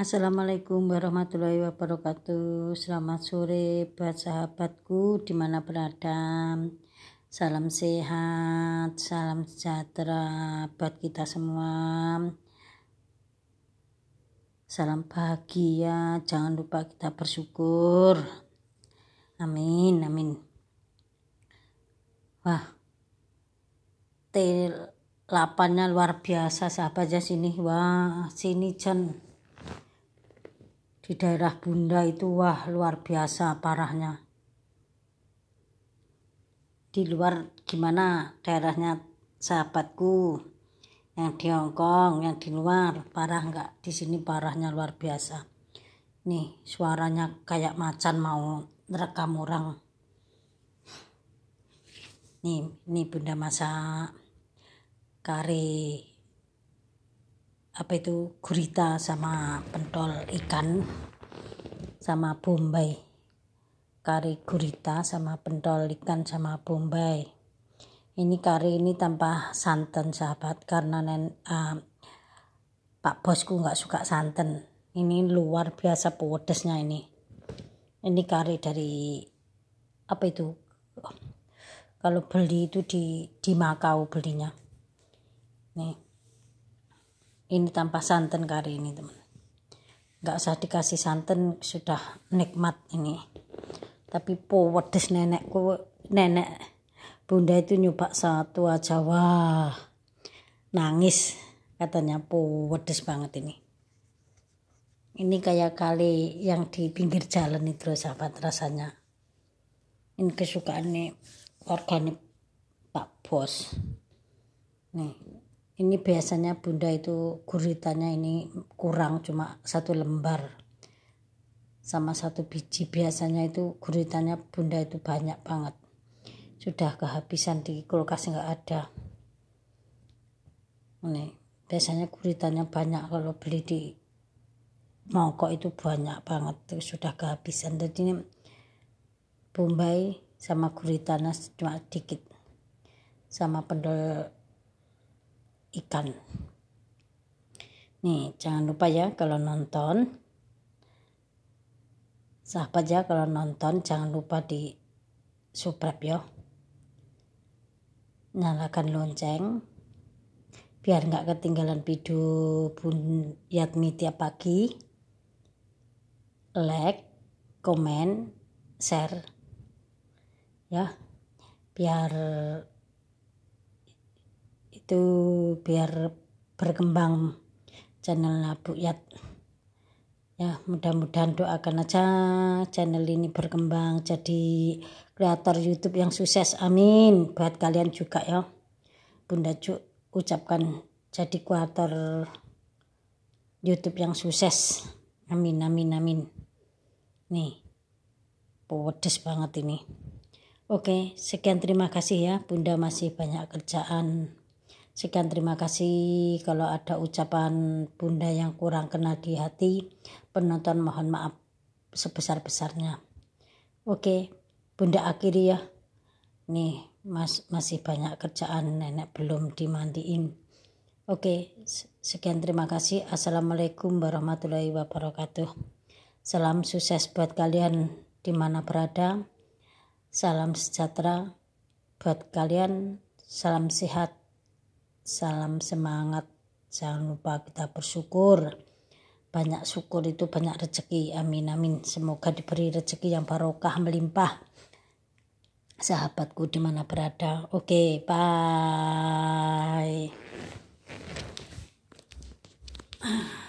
Assalamualaikum warahmatullahi wabarakatuh Selamat sore buat sahabatku dimana berada Salam sehat, salam sejahtera buat kita semua Salam bahagia, jangan lupa kita bersyukur Amin, amin Wah, telapannya luar biasa sahabatnya sini Wah, sini jen di daerah Bunda itu wah luar biasa parahnya di luar gimana daerahnya sahabatku yang di Hongkong yang di luar parah enggak? di sini parahnya luar biasa nih suaranya kayak macan mau rekam orang nih nih bunda masak kari apa itu gurita sama pentol ikan sama bombay kari gurita sama pentol ikan sama bombay ini kari ini tanpa santan sahabat karena nen, uh, pak bosku nggak suka santan ini luar biasa pedesnya ini ini kari dari apa itu kalau beli itu di di Makau belinya nih ini tanpa santan kari ini teman nggak usah dikasih santan sudah nikmat ini tapi po wedes nenekku nenek bunda itu nyoba satu aja wah nangis katanya po wedes banget ini ini kayak kali yang di pinggir jalan itu sahabat rasanya ini kesukaan nih organik Pak Bos nih ini biasanya bunda itu guritanya ini kurang cuma satu lembar sama satu biji biasanya itu guritanya bunda itu banyak banget sudah kehabisan di kulkas nggak ada ini biasanya guritanya banyak kalau beli di mongkok itu banyak banget terus sudah kehabisan jadi ini bumbai sama guritana cuma dikit sama pendol ikan. Nih, jangan lupa ya kalau nonton. Sahabat ya kalau nonton jangan lupa di subscribe ya. Nyalakan lonceng biar nggak ketinggalan video Bun Yatmi tiap pagi. Like, komen, share ya biar itu biar berkembang channel Abu Yat ya mudah-mudahan doakan aja channel ini berkembang jadi kreator YouTube yang sukses amin buat kalian juga ya Bunda Cuk ucapkan jadi kreator YouTube yang sukses amin amin amin nih pedes banget ini oke sekian terima kasih ya Bunda masih banyak kerjaan Sekian terima kasih. Kalau ada ucapan bunda yang kurang kena di hati, penonton mohon maaf sebesar-besarnya. Oke, bunda akhiri ya. Nih, mas, masih banyak kerjaan nenek belum dimandiin. Oke, sekian terima kasih. Assalamualaikum warahmatullahi wabarakatuh. Salam sukses buat kalian di mana berada. Salam sejahtera buat kalian. Salam sehat Salam semangat. Jangan lupa kita bersyukur. Banyak syukur itu banyak rezeki. Amin amin. Semoga diberi rezeki yang barokah melimpah. Sahabatku di mana berada. Oke, okay, bye.